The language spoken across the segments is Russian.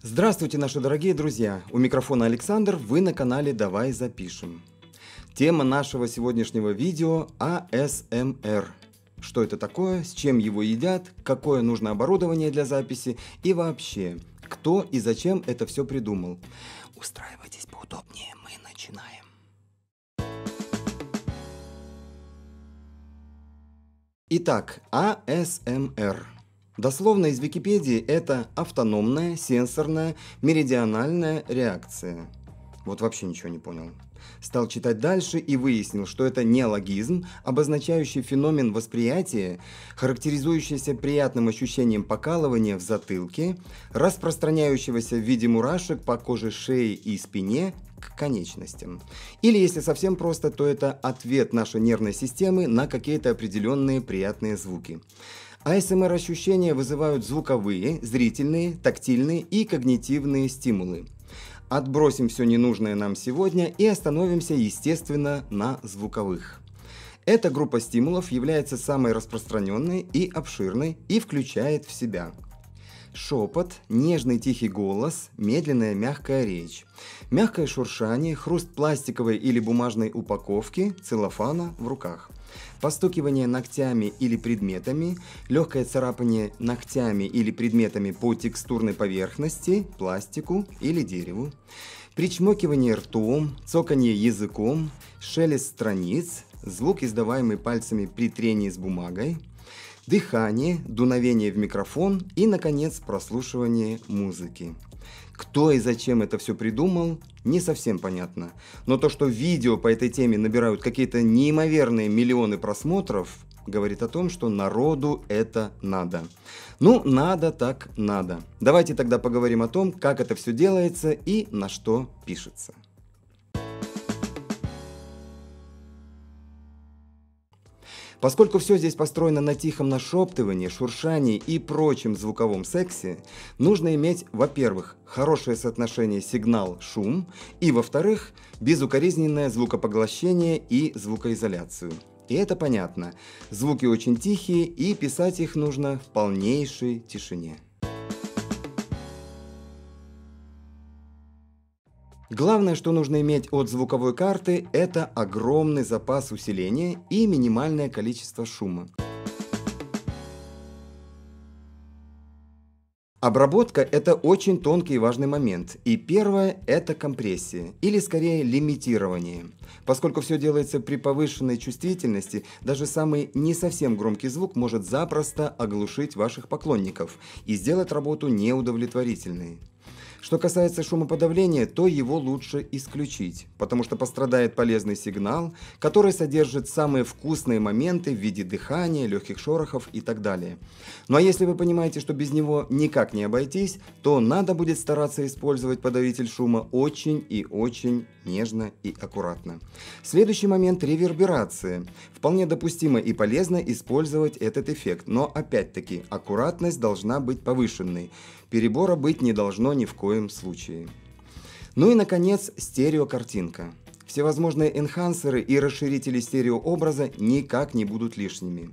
Здравствуйте, наши дорогие друзья! У микрофона Александр, вы на канале «Давай запишем». Тема нашего сегодняшнего видео – АСМР. Что это такое, с чем его едят, какое нужно оборудование для записи и вообще, кто и зачем это все придумал. Устраивайтесь поудобнее, мы начинаем. Итак, АСМР – Дословно из Википедии это автономная сенсорная меридиональная реакция. Вот вообще ничего не понял. Стал читать дальше и выяснил, что это неологизм, обозначающий феномен восприятия, характеризующийся приятным ощущением покалывания в затылке, распространяющегося в виде мурашек по коже шеи и спине к конечностям. Или, если совсем просто, то это ответ нашей нервной системы на какие-то определенные приятные звуки. АСМР-ощущения вызывают звуковые, зрительные, тактильные и когнитивные стимулы. Отбросим все ненужное нам сегодня и остановимся, естественно, на звуковых. Эта группа стимулов является самой распространенной и обширной и включает в себя шепот, нежный тихий голос, медленная мягкая речь, мягкое шуршание, хруст пластиковой или бумажной упаковки, целлофана в руках – постукивание ногтями или предметами, легкое царапание ногтями или предметами по текстурной поверхности, пластику или дереву, причмокивание ртом, цоканье языком, шелест страниц, звук, издаваемый пальцами при трении с бумагой, дыхание, дуновение в микрофон и, наконец, прослушивание музыки. Кто и зачем это все придумал, не совсем понятно. Но то, что видео по этой теме набирают какие-то неимоверные миллионы просмотров, говорит о том, что народу это надо. Ну, надо так надо. Давайте тогда поговорим о том, как это все делается и на что пишется. Поскольку все здесь построено на тихом нашептывании, шуршании и прочем звуковом сексе, нужно иметь, во-первых, хорошее соотношение сигнал-шум, и, во-вторых, безукоризненное звукопоглощение и звукоизоляцию. И это понятно. Звуки очень тихие, и писать их нужно в полнейшей тишине. Главное, что нужно иметь от звуковой карты, это огромный запас усиления и минимальное количество шума. Обработка – это очень тонкий и важный момент. И первое – это компрессия, или скорее лимитирование. Поскольку все делается при повышенной чувствительности, даже самый не совсем громкий звук может запросто оглушить ваших поклонников и сделать работу неудовлетворительной. Что касается шумоподавления, то его лучше исключить, потому что пострадает полезный сигнал, который содержит самые вкусные моменты в виде дыхания, легких шорохов и так далее. Ну а если вы понимаете, что без него никак не обойтись, то надо будет стараться использовать подавитель шума очень и очень нежно и аккуратно. Следующий момент – реверберация. Вполне допустимо и полезно использовать этот эффект, но опять-таки аккуратность должна быть повышенной. Перебора быть не должно ни в коем случае. Ну и, наконец, стереокартинка. Всевозможные энхансеры и расширители стереообраза никак не будут лишними.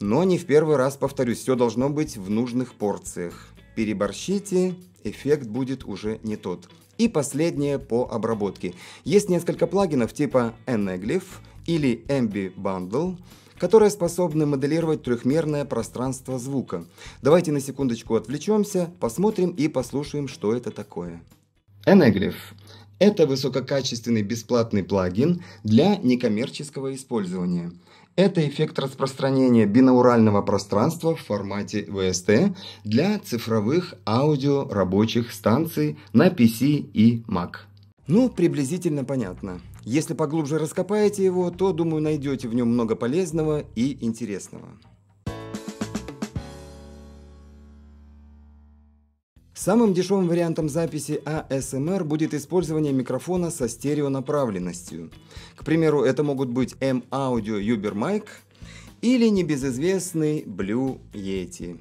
Но не в первый раз, повторюсь, все должно быть в нужных порциях переборщите, эффект будет уже не тот. И последнее по обработке. Есть несколько плагинов типа Eneglyph или Ambi Bundle, которые способны моделировать трехмерное пространство звука. Давайте на секундочку отвлечемся, посмотрим и послушаем, что это такое. Eneglyph – это высококачественный бесплатный плагин для некоммерческого использования – это эффект распространения бинаурального пространства в формате VST для цифровых аудио рабочих станций на PC и Mac. Ну, приблизительно понятно. Если поглубже раскопаете его, то, думаю, найдете в нем много полезного и интересного. Самым дешевым вариантом записи ASMR а будет использование микрофона со стереонаправленностью. К примеру, это могут быть M-Audio Uber Mic или небезызвестный Blue Yeti.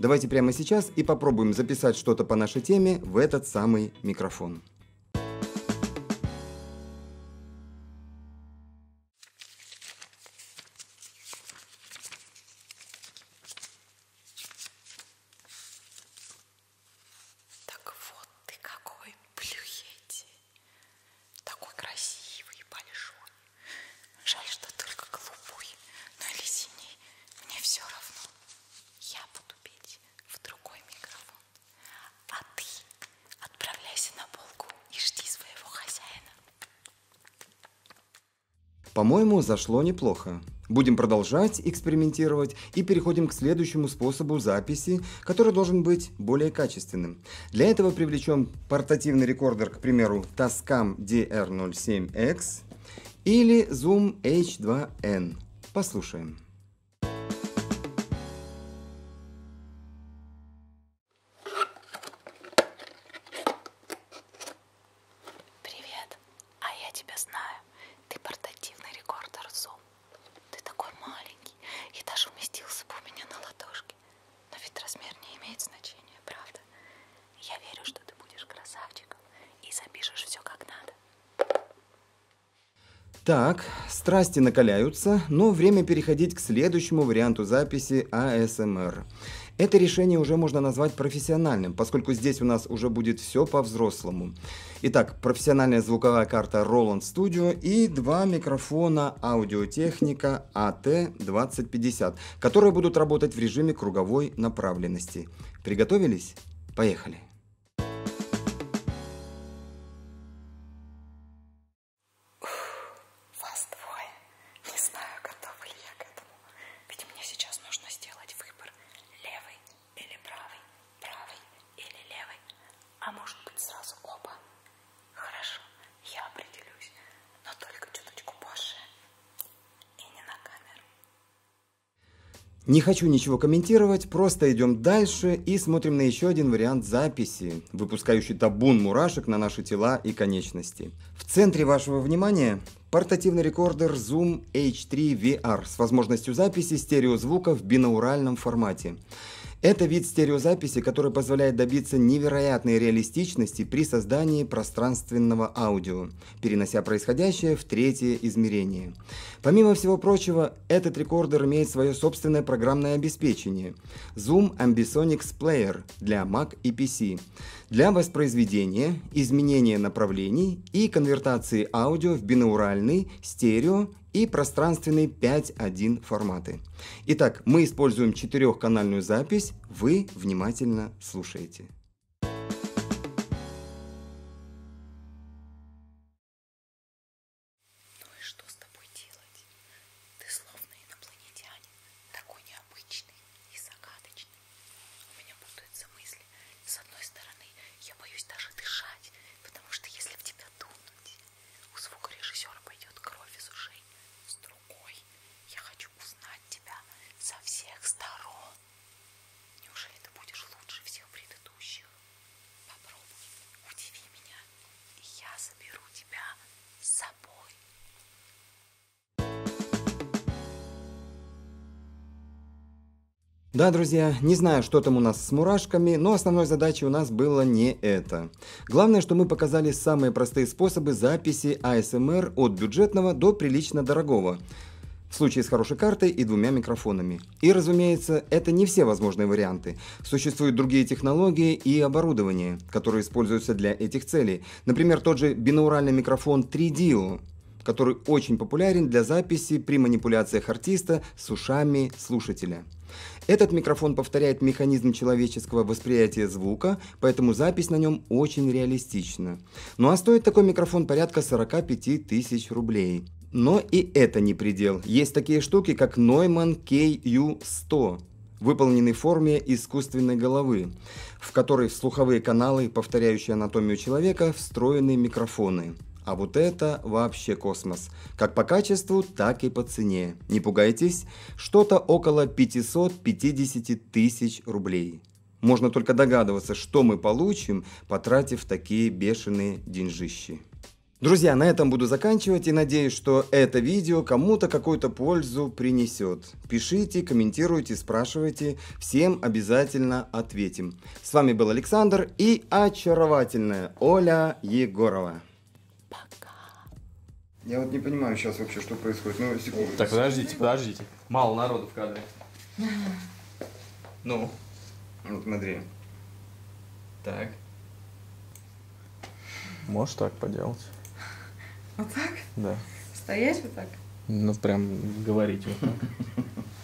Давайте прямо сейчас и попробуем записать что-то по нашей теме в этот самый микрофон. По-моему, зашло неплохо. Будем продолжать экспериментировать и переходим к следующему способу записи, который должен быть более качественным. Для этого привлечем портативный рекордер, к примеру, Tascam DR07X или Zoom H2N. Послушаем. Так, страсти накаляются, но время переходить к следующему варианту записи АСМР. Это решение уже можно назвать профессиональным, поскольку здесь у нас уже будет все по-взрослому. Итак, профессиональная звуковая карта Roland Studio и два микрофона аудиотехника AT2050, а которые будут работать в режиме круговой направленности. Приготовились? Поехали! Не хочу ничего комментировать, просто идем дальше и смотрим на еще один вариант записи, выпускающий табун мурашек на наши тела и конечности. В центре вашего внимания портативный рекордер Zoom H3 VR с возможностью записи стереозвука в бинауральном формате. Это вид стереозаписи, который позволяет добиться невероятной реалистичности при создании пространственного аудио, перенося происходящее в третье измерение. Помимо всего прочего, этот рекордер имеет свое собственное программное обеспечение – Zoom Ambisonics Player для Mac и PC для воспроизведения, изменения направлений и конвертации аудио в бинауральный, стерео и пространственные 5.1 форматы. Итак, мы используем четырехканальную запись, вы внимательно слушаете. Да, друзья, не знаю, что там у нас с мурашками, но основной задачей у нас было не это. Главное, что мы показали самые простые способы записи ASMR а от бюджетного до прилично дорогого. В случае с хорошей картой и двумя микрофонами. И разумеется, это не все возможные варианты. Существуют другие технологии и оборудование, которые используются для этих целей. Например, тот же бинауральный микрофон 3DO, который очень популярен для записи при манипуляциях артиста с ушами слушателя. Этот микрофон повторяет механизм человеческого восприятия звука, поэтому запись на нем очень реалистична. Ну а стоит такой микрофон порядка 45 тысяч рублей. Но и это не предел. Есть такие штуки, как Neumann KU100, выполненный в форме искусственной головы, в которой в слуховые каналы, повторяющие анатомию человека, встроены микрофоны. А вот это вообще космос. Как по качеству, так и по цене. Не пугайтесь, что-то около 550 тысяч рублей. Можно только догадываться, что мы получим, потратив такие бешеные деньжищи. Друзья, на этом буду заканчивать и надеюсь, что это видео кому-то какую-то пользу принесет. Пишите, комментируйте, спрашивайте, всем обязательно ответим. С вами был Александр и очаровательная Оля Егорова. Я вот не понимаю сейчас вообще, что происходит. Ну, секунду. Так, подождите, подождите. Мало народу в кадре. Ну. Вот смотри. Так. Можешь так поделать? Вот так? Да. Стоять вот так? Ну, прям говорить вот так.